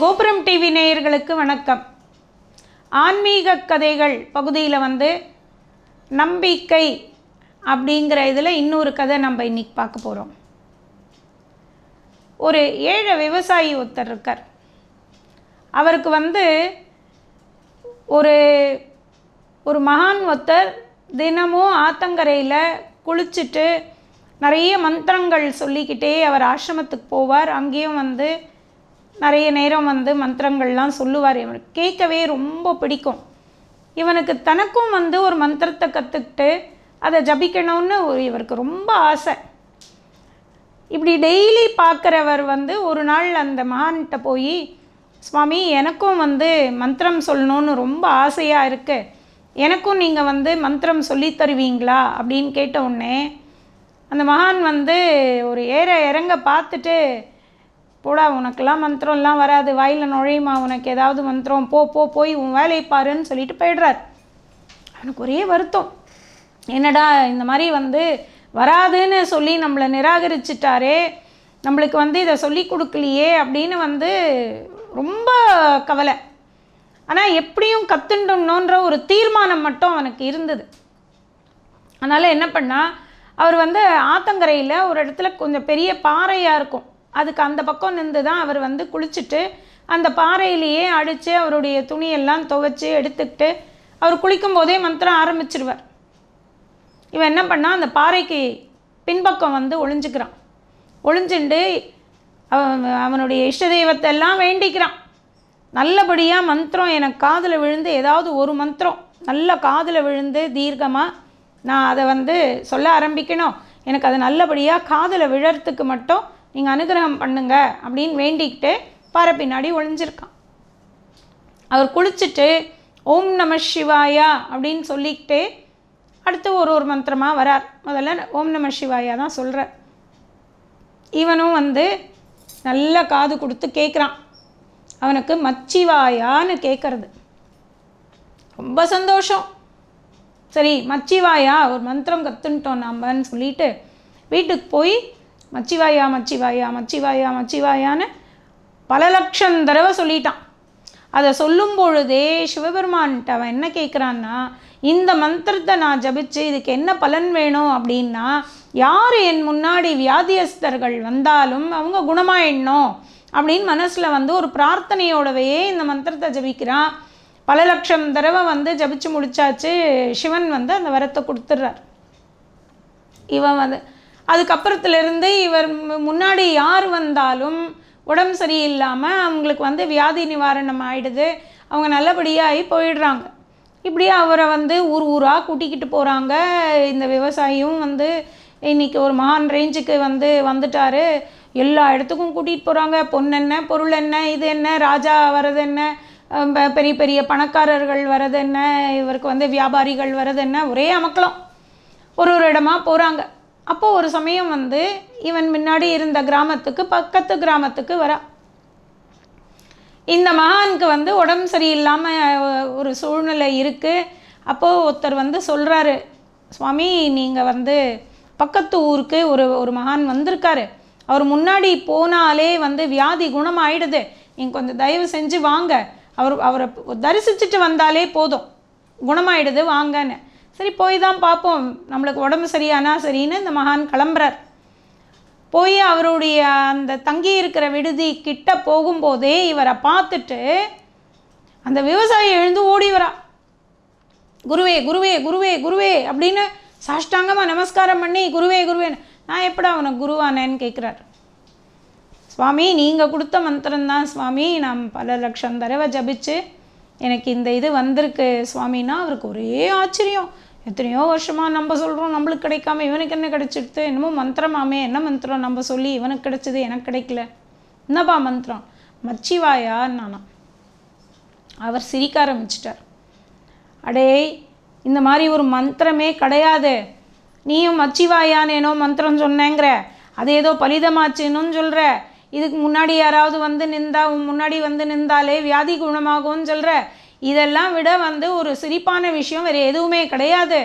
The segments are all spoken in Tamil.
கோபுரம் டிவி நேயர்களுக்கு வணக்கம் ஆன்மீக கதைகள் பகுதியில் வந்து நம்பிக்கை அப்படிங்கிற இதில் இன்னொரு கதை நம்ம இன்றைக்கி பார்க்க போகிறோம் ஒரு ஏழை விவசாயி ஒருத்தர் இருக்கார் அவருக்கு வந்து ஒரு ஒரு மகான் ஒருத்தர் தினமும் ஆத்தங்கரையில் குளிச்சுட்டு நிறைய மந்திரங்கள் சொல்லிக்கிட்டே அவர் ஆசிரமத்துக்கு போவார் அங்கேயும் வந்து நிறைய நேரம் வந்து மந்திரங்கள்லாம் சொல்லுவார் இவனுக்கு கேட்கவே ரொம்ப பிடிக்கும் இவனுக்கு தனக்கும் வந்து ஒரு மந்திரத்தை கற்றுக்கிட்டு அதை ஜபிக்கணும்னு ஒரு இவருக்கு ரொம்ப ஆசை இப்படி டெய்லி பார்க்குறவர் வந்து ஒரு நாள் அந்த மகான்கிட்ட போய் சுவாமி எனக்கும் வந்து மந்திரம் சொல்லணும்னு ரொம்ப ஆசையாக இருக்குது எனக்கும் நீங்கள் வந்து மந்திரம் சொல்லித்தருவீங்களா அப்படின்னு கேட்ட உடனே அந்த மகான் வந்து ஒரு ஏற இறங்க பார்த்துட்டு போடா உனக்கெல்லாம் மந்திரம்லாம் வராது வாயில் நுழையுமா உனக்கு ஏதாவது மந்திரம் போ போ போய் உன் வேலையை பாருன்னு சொல்லிட்டு போயிடுறார் அவனுக்கு ஒரே வருத்தம் என்னடா இந்த மாதிரி வந்து வராதுன்னு சொல்லி நம்மளை நிராகரிச்சிட்டாரே நம்மளுக்கு வந்து இதை சொல்லி கொடுக்கலையே அப்படின்னு வந்து ரொம்ப கவலை ஆனால் எப்படியும் கற்றுண்டோன்ற ஒரு தீர்மானம் மட்டும் அவனுக்கு இருந்தது அதனால் என்ன பண்ணால் அவர் வந்து ஆத்தங்கரையில் ஒரு இடத்துல கொஞ்சம் பெரிய பாறையாக இருக்கும் அதுக்கு அந்த பக்கம் நின்று தான் அவர் வந்து குளிச்சுட்டு அந்த பாறையிலேயே அடித்து அவருடைய துணியெல்லாம் துவைச்சி எடுத்துக்கிட்டு அவர் குளிக்கும் போதே மந்திரம் ஆரம்பிச்சிருவார் இவன் என்ன பண்ணால் அந்த பாறைக்கு பின்பக்கம் வந்து ஒளிஞ்சுக்கிறான் ஒளிஞ்சுண்டு அவனுடைய இஷ்ட தெய்வத்தெல்லாம் வேண்டிக்கிறான் நல்லபடியாக மந்திரம் எனக்கு காதில் விழுந்து ஏதாவது ஒரு மந்திரம் நல்ல காதில் விழுந்து தீர்க்கமாக நான் அதை வந்து சொல்ல ஆரம்பிக்கணும் எனக்கு அது நல்லபடியாக காதில் விழறத்துக்கு மட்டும் நீங்கள் அனுகிரகம் பண்ணுங்க அப்படின்னு வேண்டிக்கிட்டு பாறை பின்னாடி ஒழிஞ்சிருக்கான் அவர் குளிச்சுட்டு ஓம் நம சிவாயா அப்படின்னு சொல்லிக்கிட்டு அடுத்து ஒரு ஒரு மந்திரமாக வரார் முதல்ல ஓம் நம சிவாயா தான் சொல்கிறார் இவனும் வந்து நல்ல காது கொடுத்து கேட்குறான் அவனுக்கு மச்சிவாயான்னு கேட்குறது ரொம்ப சந்தோஷம் சரி மச்சிவாயா ஒரு மந்திரம் கற்றுன்ட்டோம் நம்மன்னு சொல்லிட்டு வீட்டுக்கு போய் மச்சிவாயா மச்சிவாயா மச்சிவாயா மச்சிவாயான்னு பல லட்சம் தடவை சொல்லிட்டான் அதை சொல்லும் பொழுதே சிவபெருமான்ட்ட அவன் என்ன கேட்குறான்னா இந்த மந்திரத்தை நான் ஜபிச்சு இதுக்கு என்ன பலன் வேணும் அப்படின்னா யார் என் முன்னாடி வியாதியஸ்தர்கள் வந்தாலும் அவங்க குணமாயிடணும் அப்படின்னு மனசில் வந்து ஒரு பிரார்த்தனையோடவே இந்த மந்திரத்தை ஜபிக்கிறான் பல லட்சம் தடவை வந்து ஜபிச்சு முடிச்சாச்சு சிவன் வந்து அந்த வரத்தை கொடுத்துட்றார் இவன் வந்து அதுக்கப்புறத்துலேருந்து இவர் முன்னாடி யார் வந்தாலும் உடம்பு சரியில்லாமல் அவங்களுக்கு வந்து வியாதி நிவாரணம் ஆகிடுது அவங்க நல்லபடியாகி போயிடுறாங்க இப்படி அவரை வந்து ஊர் ஊராக கூட்டிக்கிட்டு போகிறாங்க இந்த விவசாயியும் வந்து இன்றைக்கி ஒரு மகான் ரேஞ்சுக்கு வந்து வந்துட்டார் எல்லா இடத்துக்கும் கூட்டிகிட்டு போகிறாங்க பொண்ணு என்ன பொருள் என்ன இது என்ன ராஜா வர்றது என்ன பெரிய பெரிய பணக்காரர்கள் வர்றது என்ன இவருக்கு வந்து வியாபாரிகள் வர்றது என்ன ஒரே அமக்கலம் ஒரு ஒரு இடமா போகிறாங்க அப்போது ஒரு சமயம் வந்து இவன் முன்னாடி இருந்த கிராமத்துக்கு பக்கத்து கிராமத்துக்கு வரா இந்த மகானுக்கு வந்து உடம்பு சரியில்லாமல் ஒரு சூழ்நிலை இருக்குது அப்போது ஒருத்தர் வந்து சொல்கிறாரு சுவாமி நீங்கள் வந்து பக்கத்து ஊருக்கு ஒரு ஒரு மகான் வந்திருக்காரு அவர் முன்னாடி போனாலே வந்து வியாதி குணம் ஆயிடுது நீங்கள் கொஞ்சம் தயவு செஞ்சு வாங்க அவர் அவரை தரிசிச்சுட்டு வந்தாலே போதும் குணமாயிடுது வாங்கன்னு சரி போய் தான் பார்ப்போம் நம்மளுக்கு உடம்பு சரியானா சரின்னு இந்த மகான் கிளம்புறார் போய் அவருடைய அந்த தங்கி இருக்கிற விடுதி கிட்ட போகும்போதே இவரை பார்த்துட்டு அந்த விவசாயி எழுந்து ஓடி வரா குருவே குருவே குருவே குருவே அப்படின்னு சாஷ்டாங்கமாக நமஸ்காரம் பண்ணி குருவே குருவேன்னு நான் எப்படி அவனை குருவானேன்னு கேட்குறார் சுவாமி நீங்கள் கொடுத்த மந்திரம்தான் சுவாமி நான் பல லட்சம் தடவை ஜபிச்சு எனக்கு இந்த இது வந்திருக்கு சுவாமின்னா அவருக்கு ஒரே ஆச்சரியம் எத்தனையோ வருஷமாக நம்ம சொல்கிறோம் நம்மளுக்கு கிடைக்காம இவனுக்கு என்ன கிடைச்சிடுது என்னமோ மந்திரமாமே என்ன மந்திரம் நம்ம சொல்லி இவனுக்கு கிடைச்சது எனக்கு கிடைக்கல என்னப்பா மந்திரம் மச்சிவாயா நானா அவர் சிரிக்க ஆரம்பிச்சிட்டார் அடே இந்த மாதிரி ஒரு மந்திரமே கிடையாது நீயும் மச்சிவாயானேனோ மந்திரம் சொன்னேங்கிற அது ஏதோ பலிதமாச்சுன்னு சொல்கிற இதுக்கு முன்னாடி யாராவது வந்து நின்றா முன்னாடி வந்து நின்றாலே வியாதி குணமாகும்னு சொல்கிற இதெல்லாம் விட வந்து ஒரு சிரிப்பான விஷயம் வேறு எதுவுமே கிடையாது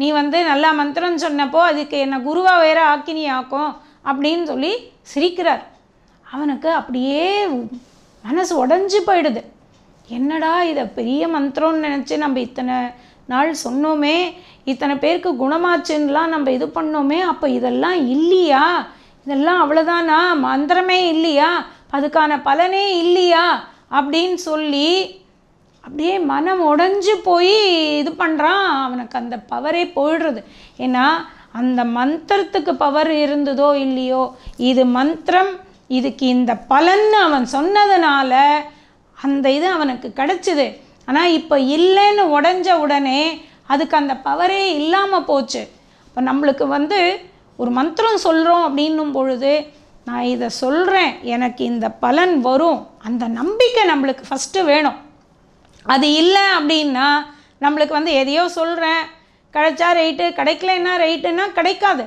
நீ வந்து நல்லா மந்திரம் சொன்னப்போ அதுக்கு என்னை குருவாக வேற ஆக்கும் அப்படின்னு சொல்லி சிரிக்கிறார் அவனுக்கு அப்படியே மனசு உடஞ்சி போயிடுது என்னடா இதை பெரிய மந்திரம்னு நினச்சி நம்ம இத்தனை நாள் சொன்னோமே இத்தனை பேருக்கு குணமாச்சுன்னெலாம் நம்ம இது பண்ணோமே அப்போ இதெல்லாம் இல்லையா இதெல்லாம் அவ்வளோதானா மந்திரமே இல்லையா அதுக்கான பலனே இல்லையா அப்படின்னு சொல்லி அப்படியே மனம் உடஞ்சி போய் இது பண்ணுறான் அவனுக்கு அந்த பவரே போயிடுறது ஏன்னா அந்த மந்திரத்துக்கு பவர் இருந்ததோ இல்லையோ இது மந்திரம் இதுக்கு இந்த பலன்னு அவன் சொன்னதுனால அந்த இது அவனுக்கு கிடச்சிது ஆனால் இப்போ இல்லைன்னு உடஞ்ச உடனே அதுக்கு அந்த பவரே இல்லாமல் போச்சு இப்போ நம்மளுக்கு வந்து ஒரு மந்திரம் சொல்கிறோம் அப்படின்னும் பொழுது நான் இதை சொல்கிறேன் எனக்கு இந்த பலன் வரும் அந்த நம்பிக்கை நம்மளுக்கு ஃபஸ்ட்டு வேணும் அது இல்லை அப்படின்னா நம்மளுக்கு வந்து எதையோ சொல்கிறேன் கிடைச்சா ரைட்டு கிடைக்கலன்னா ரைட்டுன்னா கிடைக்காது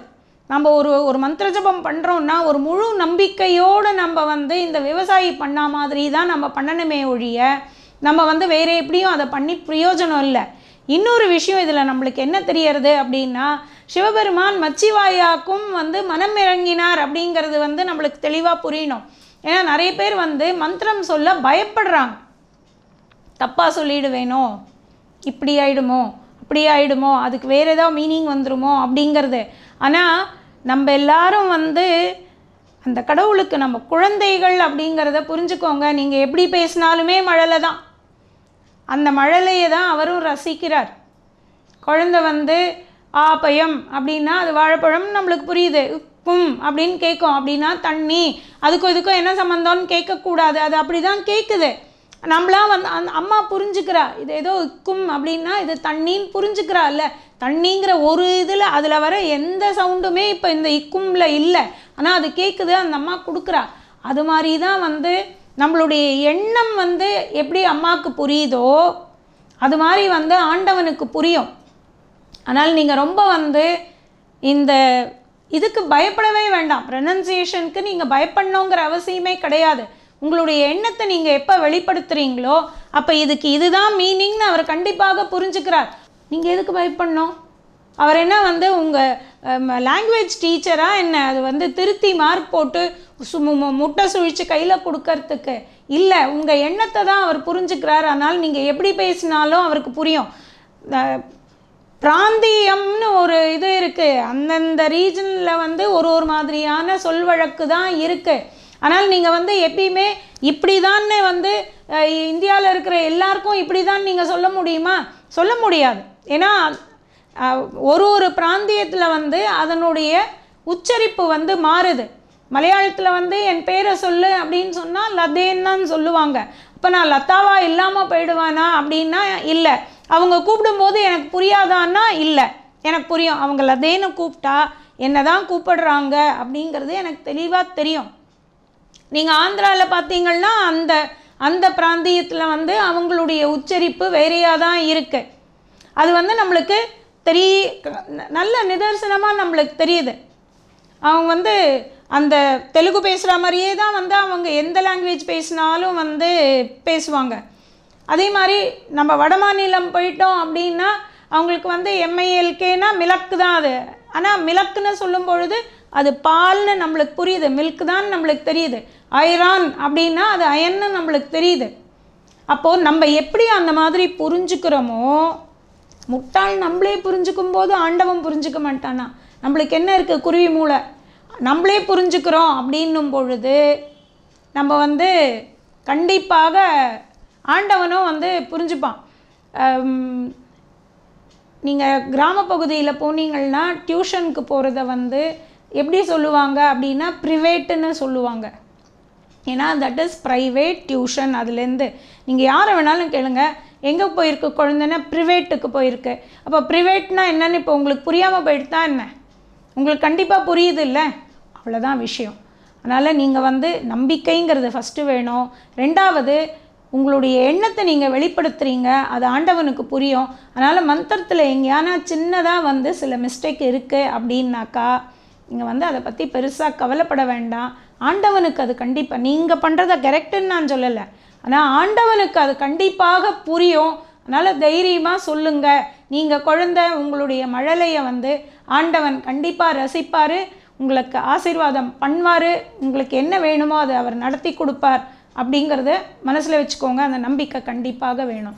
நம்ம ஒரு ஒரு மந்திர ஜபம் பண்ணுறோன்னா ஒரு முழு நம்பிக்கையோடு நம்ம வந்து இந்த விவசாயி பண்ணால் மாதிரி தான் நம்ம பண்ணணுமே ஒழிய நம்ம வந்து வேறு எப்படியும் அதை பண்ணி பிரயோஜனம் இல்லை இன்னொரு விஷயம் இதில் நம்மளுக்கு என்ன தெரியறது அப்படின்னா சிவபெருமான் மச்சிவாயாக்கும் வந்து மனம் இறங்கினார் அப்படிங்கிறது வந்து நம்மளுக்கு தெளிவாக புரியணும் ஏன்னா நிறைய பேர் வந்து மந்திரம் சொல்ல பயப்படுறாங்க தப்பாக சொல்லிடுவேனோ இப்படி ஆயிடுமோ அப்படி ஆயிடுமோ அதுக்கு வேறு ஏதாவது மீனிங் வந்துடுமோ அப்படிங்கிறது ஆனால் நம்ம எல்லாரும் வந்து அந்த கடவுளுக்கு நம்ம குழந்தைகள் அப்படிங்கிறத புரிஞ்சுக்கோங்க நீங்கள் எப்படி பேசினாலுமே மழலை தான் அந்த மழலையை தான் அவரும் ரசிக்கிறார் குழந்த வந்து ஆப்பயம் அப்படின்னா அது வாழைப்பழம் நம்மளுக்கு புரியுது உப்பும் அப்படின்னு கேட்கும் அப்படின்னா தண்ணி அதுக்கும் இதுக்கும் என்ன சம்மந்தம்னு கேட்கக்கூடாது அது அப்படி தான் கேட்குது நம்மளாம் வந்து அந்த அம்மா புரிஞ்சுக்கிறா இது ஏதோ இக்கும் அப்படின்னா இது தண்ணின்னு புரிஞ்சுக்கிறா இல்லை தண்ணிங்கிற ஒரு இதில் அதில் வர எந்த சவுண்டுமே இப்போ இந்த இக்கும்ல இல்லை ஆனால் அது கேட்குது அந்த அம்மா கொடுக்குறா அது மாதிரி தான் வந்து நம்மளுடைய எண்ணம் வந்து எப்படி அம்மாவுக்கு புரியுதோ அது மாதிரி வந்து ஆண்டவனுக்கு புரியும் ஆனால் நீங்கள் ரொம்ப வந்து இந்த இதுக்கு பயப்படவே வேண்டாம் ப்ரனன்சியேஷனுக்கு நீங்கள் பயப்படணுங்கிற அவசியமே கிடையாது உங்களுடைய எண்ணத்தை நீங்கள் எப்போ வெளிப்படுத்துறீங்களோ அப்போ இதுக்கு இதுதான் மீனிங்னு அவர் கண்டிப்பாக புரிஞ்சுக்கிறார் நீங்கள் எதுக்கு பயப்படணும் அவர் என்ன வந்து உங்கள் லாங்குவேஜ் டீச்சராக என்ன அது வந்து திருத்தி மார்க் போட்டு சு முட்டை சுழித்து கையில் கொடுக்கறதுக்கு இல்லை உங்கள் எண்ணத்தை தான் அவர் புரிஞ்சுக்கிறார் அதனால் நீங்கள் எப்படி பேசினாலும் அவருக்கு புரியும் பிராந்தியம்னு ஒரு இது இருக்குது அந்தந்த ரீஜனில் வந்து ஒரு ஒரு மாதிரியான சொல் வழக்கு தான் இருக்குது ஆனால் நீங்கள் வந்து எப்பயுமே இப்படி தானே வந்து இந்தியாவில் இருக்கிற எல்லாருக்கும் இப்படி தான் நீங்கள் சொல்ல முடியுமா சொல்ல முடியாது ஏன்னா ஒரு ஒரு பிராந்தியத்தில் வந்து அதனுடைய உச்சரிப்பு வந்து மாறுது மலையாளத்தில் வந்து என் பேரை சொல்லு அப்படின்னு சொன்னால் லதேன்னு சொல்லுவாங்க இப்போ நான் லத்தாவா இல்லாமல் போயிடுவானா அப்படின்னா இல்லை அவங்க கூப்பிடும்போது எனக்கு புரியாதான்னா இல்லை எனக்கு புரியும் அவங்க லதேன்னு கூப்பிட்டா என்ன தான் கூப்பிடுறாங்க அப்படிங்கிறது எனக்கு தெளிவாக தெரியும் நீங்கள் ஆந்திராவில் பார்த்தீங்கன்னா அந்த அந்த பிராந்தியத்தில் வந்து அவங்களுடைய உச்சரிப்பு வேறையாக தான் இருக்கு அது வந்து நம்மளுக்கு தெரிய நல்ல நிதர்சனமாக நம்மளுக்கு தெரியுது அவங்க வந்து அந்த தெலுங்கு பேசுகிற மாதிரியே தான் வந்து அவங்க எந்த லாங்குவேஜ் பேசினாலும் வந்து பேசுவாங்க அதே மாதிரி நம்ம வட மாநிலம் போயிட்டோம் அப்படின்னா அவங்களுக்கு வந்து எம்ஐஎல்கேனா மிளக்கு தான் அது ஆனால் மிளக்குன்னு சொல்லும் பொழுது அது பால்னு நம்மளுக்கு புரியுது மில்க் தான் நம்மளுக்கு தெரியுது ஐரான் அப்படின்னா அது அயன்னு நம்மளுக்கு தெரியுது அப்போது நம்ம எப்படி அந்த மாதிரி புரிஞ்சுக்கிறோமோ முட்டாள் நம்மளே புரிஞ்சுக்கும் போது ஆண்டவன் புரிஞ்சுக்க மாட்டானா நம்மளுக்கு என்ன இருக்குது குருவி மூளை நம்மளே புரிஞ்சுக்கிறோம் அப்படின்னும் பொழுது நம்ம வந்து கண்டிப்பாக ஆண்டவனும் வந்து புரிஞ்சுப்பான் நீங்கள் கிராமப்பகுதியில் பகுதியில் போனீங்கன்னா டியூஷனுக்கு போகிறத வந்து எப்படி சொல்லுவாங்க அப்படின்னா ப்ரிவேட்டுன்னு சொல்லுவாங்க ஏன்னா தட் இஸ் ப்ரைவேட் டியூஷன் அதுலேருந்து நீங்கள் யாரை வேணாலும் கேளுங்க எங்கே போயிருக்கு குழந்தைன்னா ப்ரிவேட்டுக்கு போயிருக்கு அப்போ ப்ரிவேட்னா என்னன்னு இப்போ உங்களுக்கு புரியாமல் போயிட்டு தான் என்ன உங்களுக்கு கண்டிப்பாக புரியுது இல்லை அவ்வளோதான் விஷயம் அதனால் நீங்கள் வந்து நம்பிக்கைங்கிறது ஃபஸ்ட்டு வேணும் ரெண்டாவது உங்களுடைய எண்ணத்தை நீங்கள் வெளிப்படுத்துகிறீங்க அது ஆண்டவனுக்கு புரியும் அதனால் மந்திரத்தில் எங்கேயானா சின்னதாக வந்து சில மிஸ்டேக் இருக்குது அப்படின்னாக்கா நீங்கள் வந்து அதை பற்றி பெருசாக கவலைப்பட வேண்டாம் ஆண்டவனுக்கு அது கண்டிப்பாக நீங்கள் பண்ணுறத கரெக்டுன்னு நான் சொல்லலை ஆனால் ஆண்டவனுக்கு அது கண்டிப்பாக புரியும் அதனால் தைரியமாக சொல்லுங்கள் நீங்கள் குழந்த உங்களுடைய மழலையை வந்து ஆண்டவன் கண்டிப்பாக ரசிப்பார் உங்களுக்கு ஆசீர்வாதம் பண்ணுவார் உங்களுக்கு என்ன வேணுமோ அதை அவர் நடத்தி கொடுப்பார் அப்படிங்கிறத மனசில் வச்சுக்கோங்க அந்த நம்பிக்கை கண்டிப்பாக வேணும்